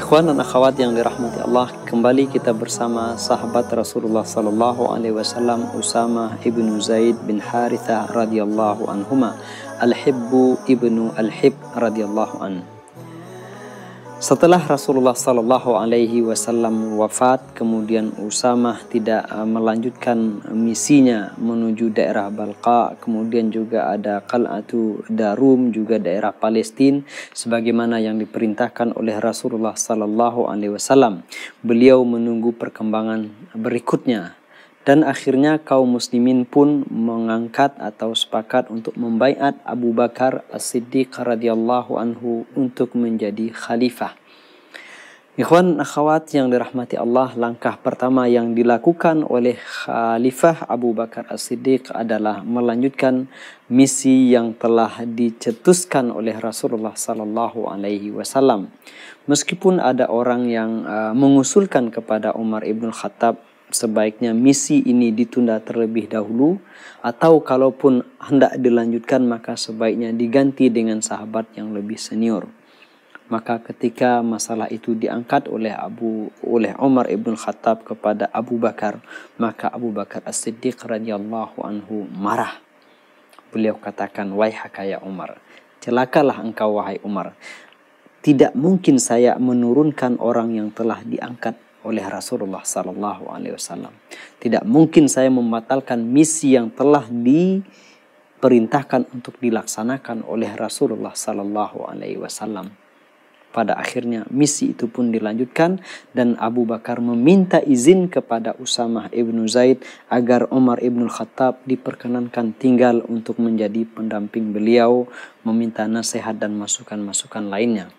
Ikhwan dan akhwat yang dirahmati Allah, kembali kita bersama sahabat Rasulullah sallallahu alaihi wasallam Usama ibnu Zaid bin Harithah radhiyallahu anhuma, Al-Hibbu ibnu Al-Hib radhiyallahu anhu. Setelah Rasulullah Sallallahu Alaihi Wasallam wafat, kemudian Usama tidak uh, melanjutkan misinya menuju daerah Balqa, kemudian juga ada Qal'atu Darum juga daerah Palestin, sebagaimana yang diperintahkan oleh Rasulullah Sallallahu Alaihi Wasallam. Beliau menunggu perkembangan berikutnya dan akhirnya kaum muslimin pun mengangkat atau sepakat untuk membaiat Abu Bakar As-Siddiq radhiyallahu anhu untuk menjadi khalifah. Ikhwan akhwat yang dirahmati Allah, langkah pertama yang dilakukan oleh khalifah Abu Bakar As-Siddiq adalah melanjutkan misi yang telah dicetuskan oleh Rasulullah sallallahu alaihi wasallam. Meskipun ada orang yang uh, mengusulkan kepada Umar ibn Khattab sebaiknya misi ini ditunda terlebih dahulu atau kalaupun hendak dilanjutkan maka sebaiknya diganti dengan sahabat yang lebih senior. Maka ketika masalah itu diangkat oleh Abu oleh Umar ibn Khattab kepada Abu Bakar, maka Abu Bakar As-Siddiq radhiyallahu anhu marah. Beliau katakan, "Wahai hakaya Umar, celakalah engkau wahai Umar. Tidak mungkin saya menurunkan orang yang telah diangkat oleh Rasulullah Sallallahu Alaihi Wasallam. Tidak mungkin saya membatalkan misi yang telah diperintahkan untuk dilaksanakan oleh Rasulullah Sallallahu Alaihi Wasallam. Pada akhirnya misi itu pun dilanjutkan dan Abu Bakar meminta izin kepada Usamah ibnu Zaid agar Umar ibnu Khattab diperkenankan tinggal untuk menjadi pendamping beliau, meminta nasihat dan masukan-masukan lainnya.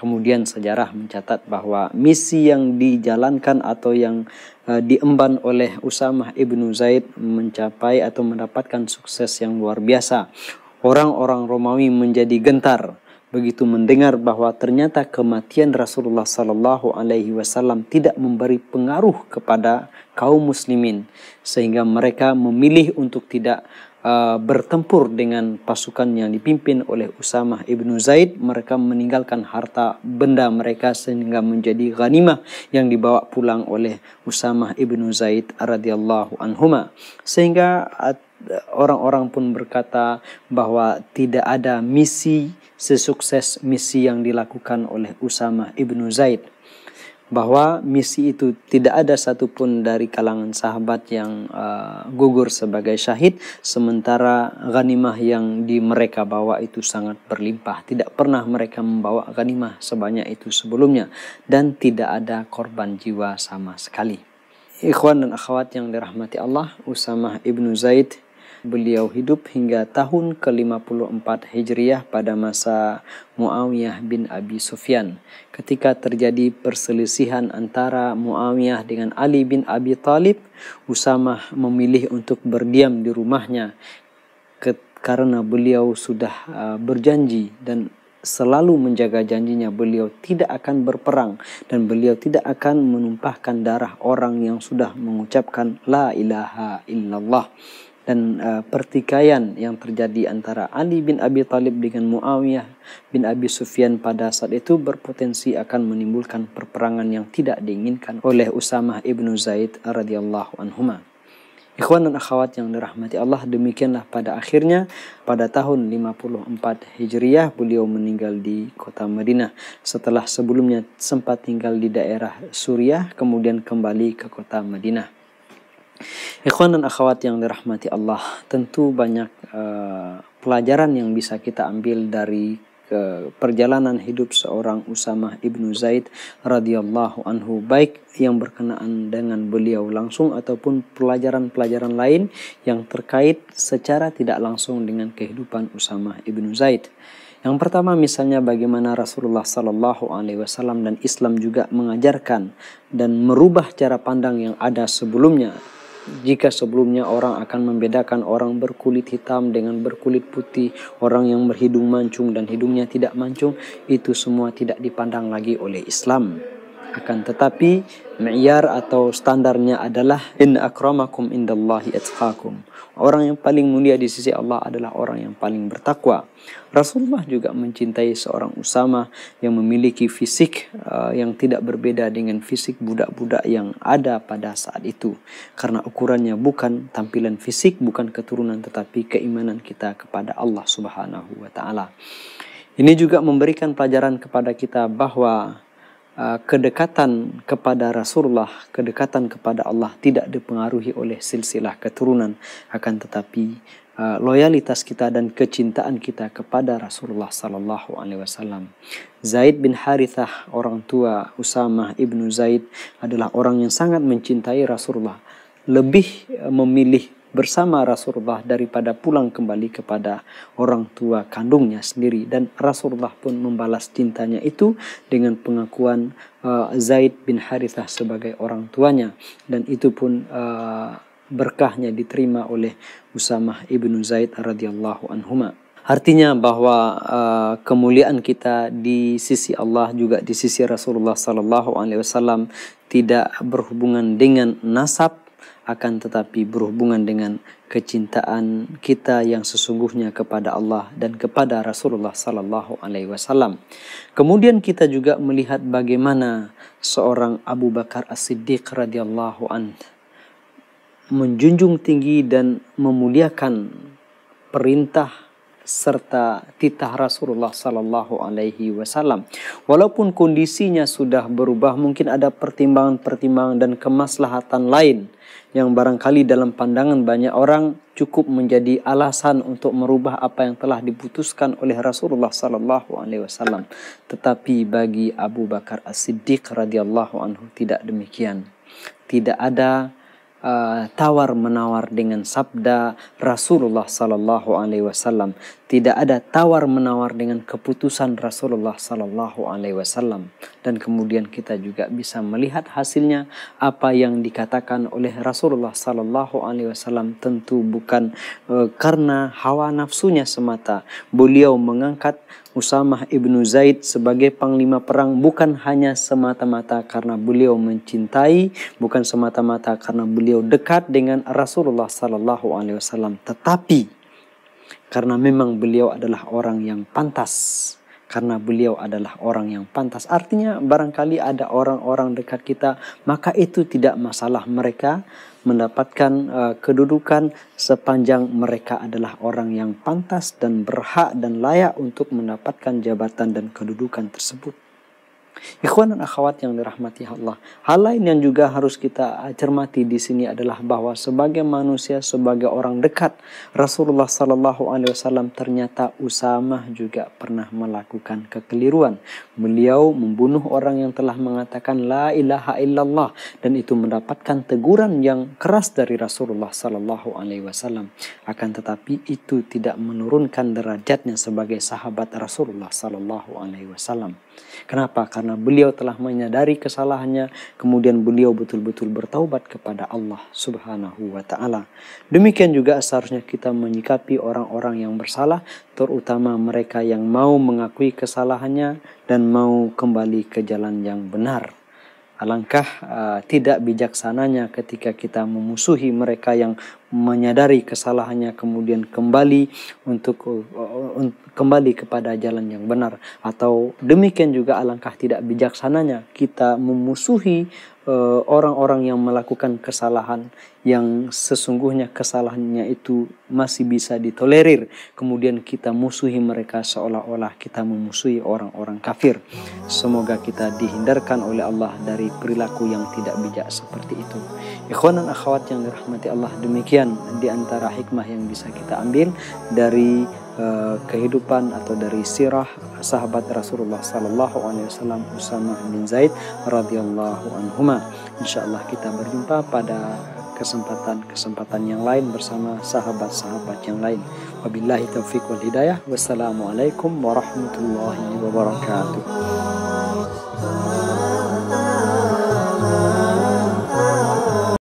Kemudian sejarah mencatat bahwa misi yang dijalankan atau yang uh, diemban oleh Usamah ibnu Zaid mencapai atau mendapatkan sukses yang luar biasa. Orang-orang Romawi menjadi gentar begitu mendengar bahwa ternyata kematian Rasulullah Sallallahu Alaihi Wasallam tidak memberi pengaruh kepada kaum muslimin sehingga mereka memilih untuk tidak Eh, bertempur dengan pasukan yang dipimpin oleh Usamah ibnu Zaid mereka meninggalkan harta benda mereka sehingga menjadi ghanimah yang dibawa pulang oleh Usamah ibnu Zaid radhiyallahu anhuma sehingga eh, orang-orang pun berkata bahwa tidak ada misi sesukses misi yang dilakukan oleh Usamah ibnu Zaid bahwa misi itu tidak ada satupun dari kalangan sahabat yang uh, gugur sebagai syahid sementara ghanimah yang di mereka bawa itu sangat berlimpah tidak pernah mereka membawa ghanimah sebanyak itu sebelumnya dan tidak ada korban jiwa sama sekali Ikhwan dan akhwat yang dirahmati Allah Usamah ibnu Zaid Beliau hidup hingga tahun ke-54 Hijriah pada masa Muawiyah bin Abi Sufyan. Ketika terjadi perselisihan antara Muawiyah dengan Ali bin Abi Talib, Usamah memilih untuk berdiam di rumahnya karena beliau sudah uh, berjanji dan selalu menjaga janjinya beliau tidak akan berperang dan beliau tidak akan menumpahkan darah orang yang sudah mengucapkan la ilaha illallah dan uh, pertikaian yang terjadi antara Ali bin Abi Thalib dengan Muawiyah bin Abi Sufyan pada saat itu berpotensi akan menimbulkan perperangan yang tidak diinginkan oleh Usamah ibnu Zaid radhiyallahu anhuma. Ikhwan dan akhwat yang dirahmati Allah, demikianlah pada akhirnya pada tahun 54 Hijriah beliau meninggal di kota Madinah setelah sebelumnya sempat tinggal di daerah Suriah kemudian kembali ke kota Madinah. Ikhwan dan akhwat yang dirahmati Allah, tentu banyak uh, pelajaran yang bisa kita ambil dari uh, perjalanan hidup seorang Usama ibnu Zaid radhiyallahu anhu baik yang berkenaan dengan beliau langsung ataupun pelajaran-pelajaran lain yang terkait secara tidak langsung dengan kehidupan Usama ibnu Zaid. Yang pertama misalnya bagaimana Rasulullah Shallallahu Alaihi Wasallam dan Islam juga mengajarkan dan merubah cara pandang yang ada sebelumnya Jika sebelumnya orang akan membedakan orang berkulit hitam dengan berkulit putih, orang yang berhidung mancung dan hidungnya tidak mancung, itu semua tidak dipandang lagi oleh Islam. Akan tetapi Miyar atau standarnya adalah in akramakum indallahi atqakum. Orang yang paling mulia di sisi Allah adalah orang yang paling bertakwa. Rasulullah juga mencintai seorang Usama yang memiliki fisik uh, yang tidak berbeda dengan fisik budak-budak yang ada pada saat itu. Karena ukurannya bukan tampilan fisik, bukan keturunan tetapi keimanan kita kepada Allah Subhanahu wa taala. Ini juga memberikan pelajaran kepada kita bahwa Ah, kedekatan kepada Rasulullah, kedekatan kepada Allah tidak dipengaruhi oleh silsilah keturunan, akan tetapi ah, loyalitas kita dan kecintaan kita kepada Rasulullah sallallahu alaihi wasallam. Zaid bin Harithah, orang tua Usamah ibnu Zaid adalah orang yang sangat mencintai Rasulullah. Lebih ah, memilih bersama Rasulullah daripada pulang kembali kepada orang tua kandungnya sendiri dan Rasulullah pun membalas cintanya itu dengan pengakuan uh, Zaid bin Harithah sebagai orang tuanya dan itu pun uh, berkahnya diterima oleh Usamah ibnu Zaid radhiyallahu anhuma. Artinya bahwa uh, kemuliaan kita di sisi Allah juga di sisi Rasulullah Sallallahu Alaihi Wasallam tidak berhubungan dengan nasab, akan tetapi berhubungan dengan kecintaan kita yang sesungguhnya kepada Allah dan kepada Rasulullah sallallahu alaihi wasallam. Kemudian kita juga melihat bagaimana seorang Abu Bakar As-Siddiq radhiyallahu an menjunjung tinggi dan memuliakan perintah serta titah Rasulullah sallallahu alaihi wasallam. Walaupun kondisinya sudah berubah, mungkin ada pertimbangan-pertimbangan dan kemaslahatan lain yang barangkali dalam pandangan banyak orang cukup menjadi alasan untuk merubah apa yang telah diputuskan oleh Rasulullah sallallahu alaihi wasallam. Tetapi bagi Abu Bakar As-Siddiq radhiyallahu anhu tidak demikian. Tidak ada Eh, tawar menawar dengan sabda Rasulullah Sallallahu Alaihi Wasallam. Tidak ada tawar menawar dengan keputusan Rasulullah Sallallahu Alaihi Wasallam. Dan kemudian kita juga bisa melihat hasilnya apa yang dikatakan oleh Rasulullah Sallallahu Alaihi Wasallam tentu bukan uh, karena hawa nafsunya semata. Beliau mengangkat Usamah ibnu Zaid sebagai panglima perang bukan hanya semata-mata karena beliau mencintai, bukan semata-mata karena beliau dekat dengan Rasulullah Sallallahu Alaihi Wasallam, tetapi karena memang beliau adalah orang yang pantas. Karena beliau adalah orang yang pantas. Artinya barangkali ada orang-orang dekat kita, maka itu tidak masalah mereka mendapatkan uh, kedudukan sepanjang mereka adalah orang yang pantas dan berhak dan layak untuk mendapatkan jabatan dan kedudukan tersebut. Ikhwan dan akhwat yang dirahmati Allah. Hal lain yang juga harus kita cermati di sini adalah bahwa sebagai manusia, sebagai orang dekat, Rasulullah Shallallahu Alaihi Wasallam ternyata Usamah juga pernah melakukan kekeliruan. Beliau membunuh orang yang telah mengatakan La ilaha illallah dan itu mendapatkan teguran yang keras dari Rasulullah Shallallahu Alaihi Wasallam. Akan tetapi itu tidak menurunkan derajatnya sebagai sahabat Rasulullah Shallallahu Alaihi Wasallam. Kenapa? Karena karena beliau telah menyadari kesalahannya kemudian beliau betul-betul bertaubat kepada Allah Subhanahu wa taala. Demikian juga seharusnya kita menyikapi orang-orang yang bersalah terutama mereka yang mau mengakui kesalahannya dan mau kembali ke jalan yang benar. Alangkah uh, tidak bijaksananya ketika kita memusuhi mereka yang menyadari kesalahannya kemudian kembali untuk uh, kembali kepada jalan yang benar atau demikian juga alangkah tidak bijaksananya kita memusuhi Eh, orang-orang yang melakukan kesalahan yang sesungguhnya kesalahannya itu masih bisa ditolerir kemudian kita musuhi mereka seolah-olah kita memusuhi orang-orang kafir semoga kita dihindarkan oleh Allah dari perilaku yang tidak bijak seperti itu ikhwan dan akhwat yang dirahmati Allah demikian diantara hikmah yang bisa kita ambil dari Eh, kehidupan atau dari sirah sahabat Rasulullah Sallallahu Alaihi Wasallam Usama bin Zaid radhiyallahu anhuma. Insya Allah kita berjumpa pada kesempatan-kesempatan yang lain bersama sahabat-sahabat yang lain. Wabillahi taufiq wal hidayah. Wassalamualaikum warahmatullahi wabarakatuh.